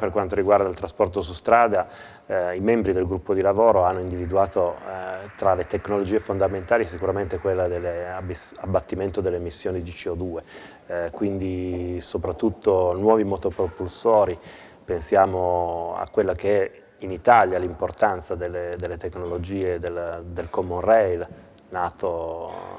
Per quanto riguarda il trasporto su strada, eh, i membri del gruppo di lavoro hanno individuato eh, tra le tecnologie fondamentali sicuramente quella dell'abbattimento delle emissioni di CO2, eh, quindi soprattutto nuovi motopropulsori, pensiamo a quella che è in Italia l'importanza delle, delle, tecnologie del, del Common Rail, nato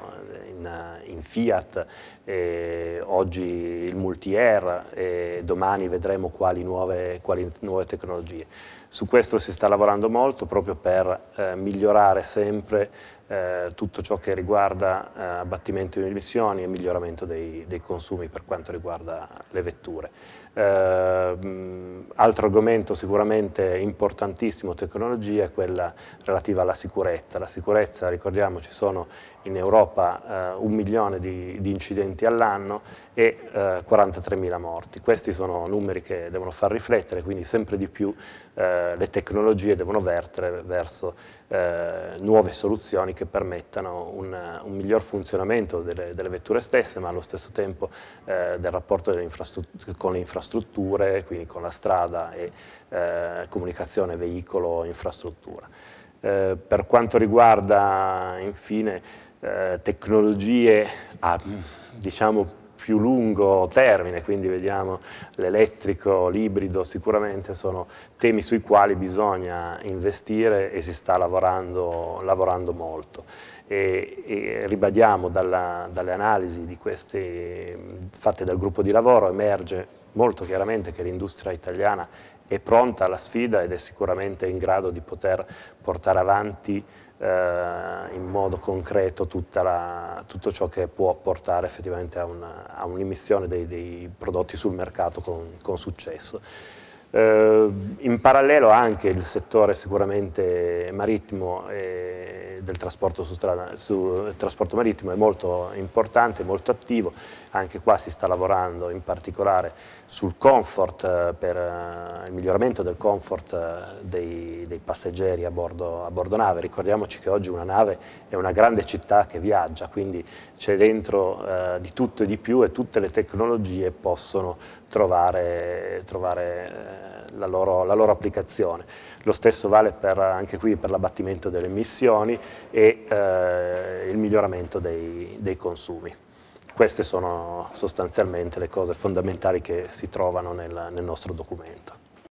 in, in Fiat, eh, oggi il multi-air, eh, domani vedremo quali nuove, quali nuove, tecnologie. Su questo si sta lavorando molto proprio per eh, migliorare sempre eh, tutto ciò che riguarda eh, abbattimento di emissioni e miglioramento dei, dei, consumi per quanto riguarda le vetture. Eh, altro argomento sicuramente importantissimo, tecnologia, è quella relativa alla sicurezza. La sicurezza, ricordiamo, ci sono in Europa eh, un milione di, di incidenti all'anno e 43 eh, mila morti. Questi sono numeri che devono far riflettere, quindi sempre di più eh, le tecnologie devono vertere verso nuove soluzioni che permettano un, un miglior funzionamento delle, delle, vetture stesse, ma allo stesso tempo eh, del rapporto con le infrastrutture, quindi con la strada e eh, comunicazione veicolo-infrastruttura. Eh, per quanto riguarda infine eh, tecnologie a, ah, diciamo, più lungo termine, quindi vediamo l'elettrico, l'ibrido, sicuramente sono temi sui quali bisogna investire e si sta lavorando, lavorando molto. E, e ribadiamo dalla, dalle analisi queste, fatte dal gruppo di lavoro, emerge molto chiaramente che l'industria italiana è pronta alla sfida ed è sicuramente in grado di poter portare avanti eh, in modo concreto la, tutto ciò che può portare effettivamente a, un'emissione un dei, dei, prodotti sul mercato con, con successo. Eh, in parallelo anche il settore sicuramente marittimo è del trasporto, su strada, su, trasporto marittimo è molto importante, molto attivo, anche qua si sta lavorando in particolare sul comfort, eh, per eh, il miglioramento del comfort eh, dei, dei passeggeri a bordo, a bordo, nave, ricordiamoci che oggi una nave è una grande città che viaggia, quindi c'è dentro eh, di tutto e di più e tutte le tecnologie possono trovare, trovare la, loro, la loro applicazione. Lo stesso vale per, anche qui per l'abbattimento delle emissioni, e eh, il miglioramento dei, dei consumi. Queste sono sostanzialmente le cose fondamentali che si trovano nel, nel nostro documento.